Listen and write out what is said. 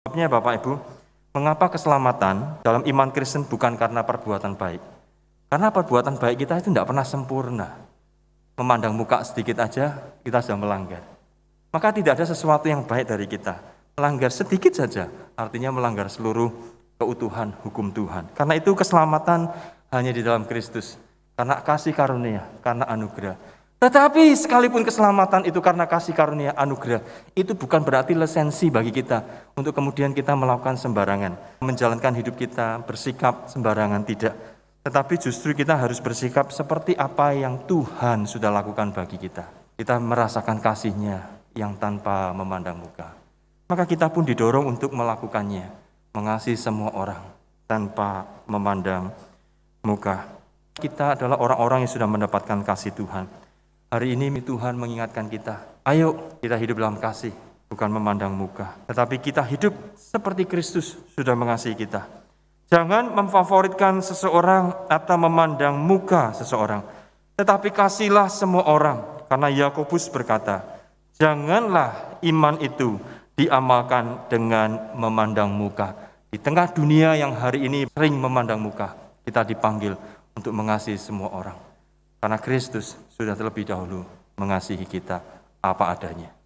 Sebabnya Bapak Ibu, mengapa keselamatan dalam iman Kristen bukan karena perbuatan baik? Karena perbuatan baik kita itu tidak pernah sempurna. Memandang muka sedikit aja, kita sudah melanggar. Maka tidak ada sesuatu yang baik dari kita. Melanggar sedikit saja, artinya melanggar seluruh keutuhan hukum Tuhan. Karena itu keselamatan hanya di dalam Kristus. Karena kasih karunia, karena anugerah. Tetapi sekalipun keselamatan itu karena kasih karunia anugerah, itu bukan berarti lesensi bagi kita untuk kemudian kita melakukan sembarangan, menjalankan hidup kita bersikap sembarangan tidak. Tetapi justru kita harus bersikap seperti apa yang Tuhan sudah lakukan bagi kita. Kita merasakan kasihnya yang tanpa memandang muka. Maka kita pun didorong untuk melakukannya, mengasihi semua orang tanpa memandang muka. Kita adalah orang-orang yang sudah mendapatkan kasih Tuhan. Hari ini Tuhan mengingatkan kita, ayo kita hidup dalam kasih, bukan memandang muka. Tetapi kita hidup seperti Kristus sudah mengasihi kita. Jangan memfavoritkan seseorang atau memandang muka seseorang. Tetapi kasihlah semua orang. Karena Yakobus berkata, janganlah iman itu diamalkan dengan memandang muka. Di tengah dunia yang hari ini sering memandang muka, kita dipanggil untuk mengasihi semua orang. Karena Kristus sudah terlebih dahulu mengasihi kita apa adanya.